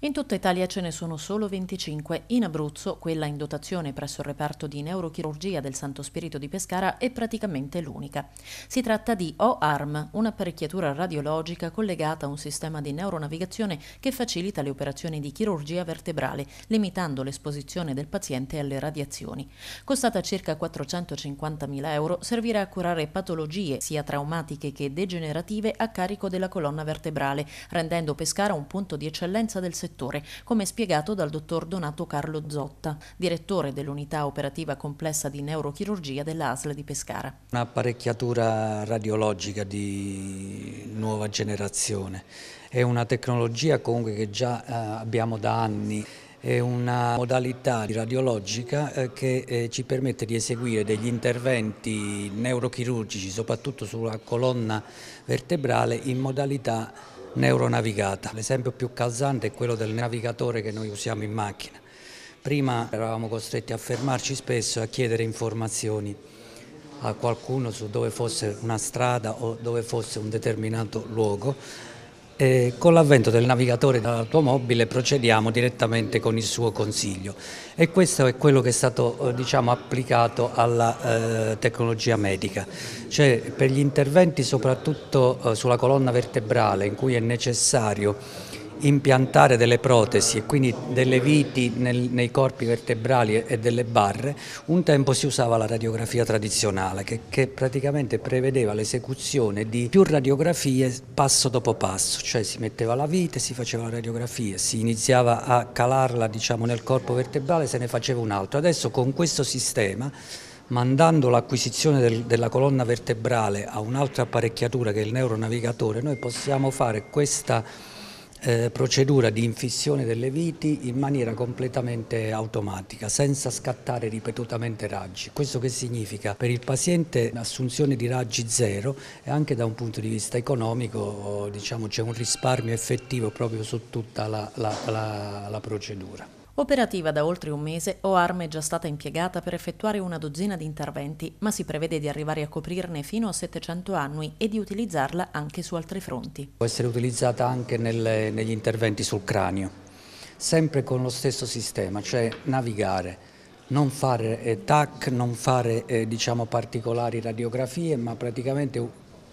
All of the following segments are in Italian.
In tutta Italia ce ne sono solo 25, in Abruzzo quella in dotazione presso il reparto di neurochirurgia del Santo Spirito di Pescara è praticamente l'unica. Si tratta di O-ARM, un'apparecchiatura radiologica collegata a un sistema di neuronavigazione che facilita le operazioni di chirurgia vertebrale, limitando l'esposizione del paziente alle radiazioni. Costata circa 450.000 euro, servirà a curare patologie sia traumatiche che degenerative a carico della colonna vertebrale, rendendo Pescara un punto di eccellenza del settore settore, come spiegato dal dottor Donato Carlo Zotta, direttore dell'unità operativa complessa di neurochirurgia della di Pescara. Un'apparecchiatura radiologica di nuova generazione, è una tecnologia comunque che già eh, abbiamo da anni è una modalità radiologica eh, che eh, ci permette di eseguire degli interventi neurochirurgici, soprattutto sulla colonna vertebrale, in modalità neuronavigata. L'esempio più calzante è quello del navigatore che noi usiamo in macchina. Prima eravamo costretti a fermarci spesso e a chiedere informazioni a qualcuno su dove fosse una strada o dove fosse un determinato luogo eh, con l'avvento del navigatore dell'automobile procediamo direttamente con il suo consiglio e questo è quello che è stato eh, diciamo, applicato alla eh, tecnologia medica, cioè per gli interventi soprattutto eh, sulla colonna vertebrale in cui è necessario impiantare delle protesi e quindi delle viti nel, nei corpi vertebrali e delle barre, un tempo si usava la radiografia tradizionale che, che praticamente prevedeva l'esecuzione di più radiografie passo dopo passo, cioè si metteva la vite, si faceva la radiografia, si iniziava a calarla diciamo, nel corpo vertebrale, e se ne faceva un altro. Adesso con questo sistema mandando l'acquisizione del, della colonna vertebrale a un'altra apparecchiatura che è il neuronavigatore, noi possiamo fare questa eh, procedura di infissione delle viti in maniera completamente automatica, senza scattare ripetutamente raggi. Questo che significa? Per il paziente un'assunzione di raggi zero e anche da un punto di vista economico diciamo, c'è un risparmio effettivo proprio su tutta la, la, la, la procedura. Operativa da oltre un mese, OARM è già stata impiegata per effettuare una dozzina di interventi, ma si prevede di arrivare a coprirne fino a 700 annui e di utilizzarla anche su altri fronti. Può essere utilizzata anche nelle, negli interventi sul cranio, sempre con lo stesso sistema, cioè navigare, non fare eh, TAC, non fare eh, diciamo, particolari radiografie, ma praticamente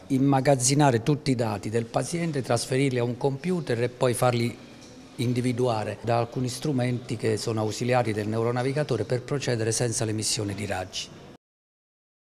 immagazzinare tutti i dati del paziente, trasferirli a un computer e poi farli individuare da alcuni strumenti che sono ausiliari del neuronavigatore per procedere senza l'emissione di raggi.